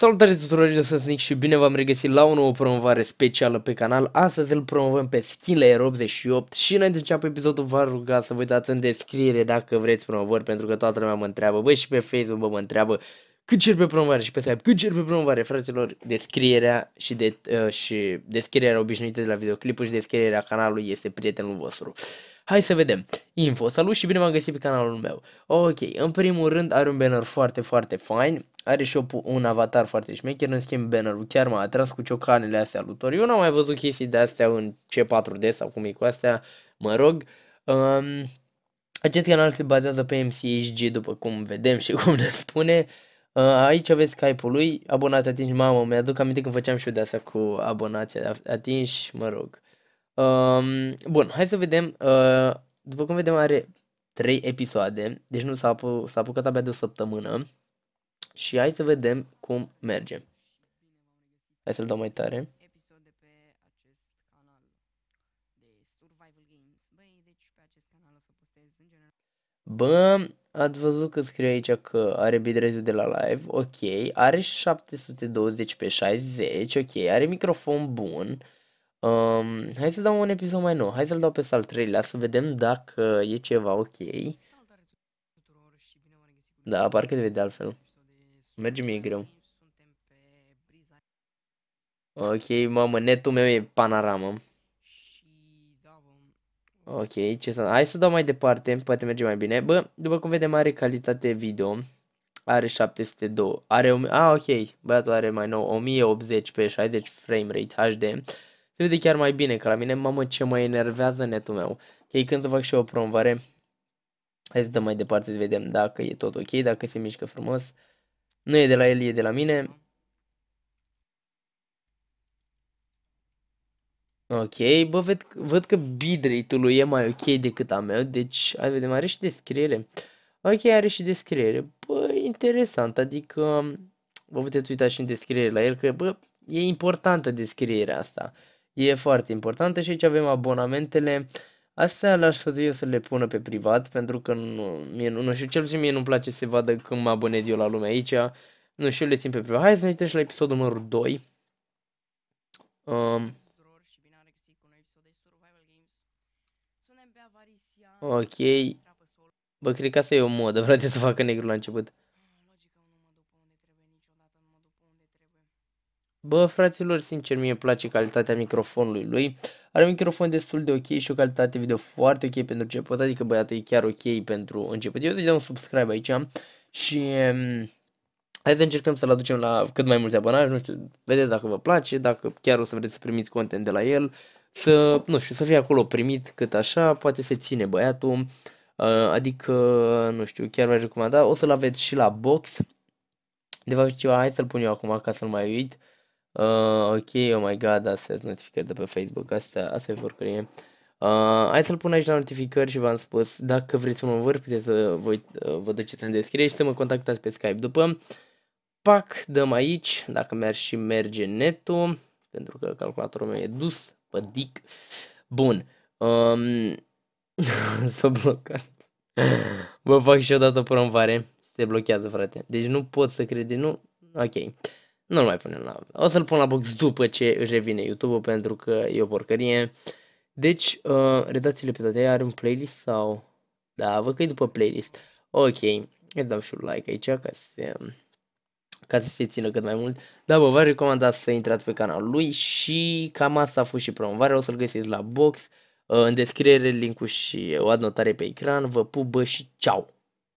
Salutare tuturor, eu sunt Nick și bine v-am regăsit la o nouă promovare specială pe canal. Astăzi îl promovăm pe Skinlayer 88 și înainte de înceapă episodul v rugat să vă uitați în descriere dacă vreți promovări pentru că toată lumea mă întreabă, băi și pe Facebook bă, mă întreabă cât cer pe promovare și pe Skype, cât cer pe promovare, fraților, descrierea și, de, uh, și descrierea obișnuită de la videoclipul și descrierea canalului este prietenul vostru. Hai să vedem. Info. Salut și bine m-am găsit pe canalul meu. Ok, în primul rând are un banner foarte, foarte fain. Are și un avatar foarte șmecher, în schimb bannerul chiar m-a atras cu ciocanele astea lutorii. Eu n-am mai văzut chestii de astea în C4D sau cum e cu astea, mă rog. Um, acest canal se bazează pe MCHG, după cum vedem și cum ne spune. Uh, aici aveți Skype-ul lui, abonați atinși, mamă, mi-aduc aminte când făceam și eu de asta cu abonați atinși, mă rog. Um, bun, hai să vedem uh, după cum vedem, are 3 episoade, deci nu s-a, apu- s-a apucat abia de o săptămână. Și hai să vedem cum merge. Hai să-l dau mai tare. Bă, ați văzut că scrie aici că are bitrate de la live, ok, are 720 pe 60, ok, are microfon bun, uh, Um, hai să dau un episod mai nou. Hai să-l dau pe sal 3 să vedem dacă e ceva ok. Da, parcă te vede altfel. Merge mie greu. Ok, mamă, netul meu e panorama. Ok, ce să... Hai să dau mai departe, poate merge mai bine. Bă, după cum vedem, are calitate video. Are 702. Are... Ah, ok, băiatul are mai nou 1080 pe 60 frame rate HD. Se vede chiar mai bine că la mine, mamă, ce mă enervează netul meu. Ok, când să fac și o promovare, hai să dăm mai departe să vedem dacă e tot ok, dacă se mișcă frumos. Nu e de la el, e de la mine. Ok, bă, ved, văd că bitrate-ul e mai ok decât a meu, deci hai vedem, are și descriere. Ok, are și descriere. Bă, interesant, adică vă puteți uita și în descriere la el, că bă, e importantă descrierea asta e foarte importantă și aici avem abonamentele. Astea l-aș sfătui eu să le pună pe privat, pentru că nu, mie, nu, nu știu, cel puțin mie nu-mi place să se vadă când mă abonez eu la lume aici. Nu știu, le țin pe privat. Hai să ne uităm și la episodul numărul 2. Um, ok. Bă, cred că asta e o modă, frate, să facă negru la început. Bă, fraților, sincer, mie îmi place calitatea microfonului lui. Are un microfon destul de ok și o calitate video foarte ok pentru început, adică băiatul e chiar ok pentru început. Eu îți dau un subscribe aici și mm, hai să încercăm să-l aducem la cât mai mulți abonați, nu știu, vedeți dacă vă place, dacă chiar o să vreți să primiți content de la el, să, nu știu, să fie acolo primit cât așa, poate se ține băiatul, uh, adică, nu știu, chiar v-aș recomanda, o să-l aveți și la box, de fapt, eu, hai să-l pun eu acum ca să-l mai uit, Uh, ok, oh my god, astea sunt notificări de pe Facebook, astea, astea e vorcărie. Uh, hai să-l pun aici la notificări și v-am spus, dacă vreți un văr, puteți să voi, uh, vă duceți în descriere și să mă contactați pe Skype. După, pac, dăm aici, dacă merg și merge netul, pentru că calculatorul meu e dus, pe dic. Bun, um, s-a blocat. Vă fac și o dată promovare, se blochează, frate. Deci nu pot să crede, nu? Ok nu-l mai punem la... O să-l pun la box după ce își revine YouTube-ul pentru că e o porcărie. Deci, uh, redați-le pe toate. Are un playlist sau... Da, vă că după playlist. Ok, îi dau și un like aici ca să, ca să se țină cât mai mult. Da, bă, v-ar recomanda să intrați pe canalul lui și cam asta a fost și promovarea. O să-l găsiți la box, uh, în descriere, link-ul și o adnotare pe ecran. Vă pup, bă, și ceau!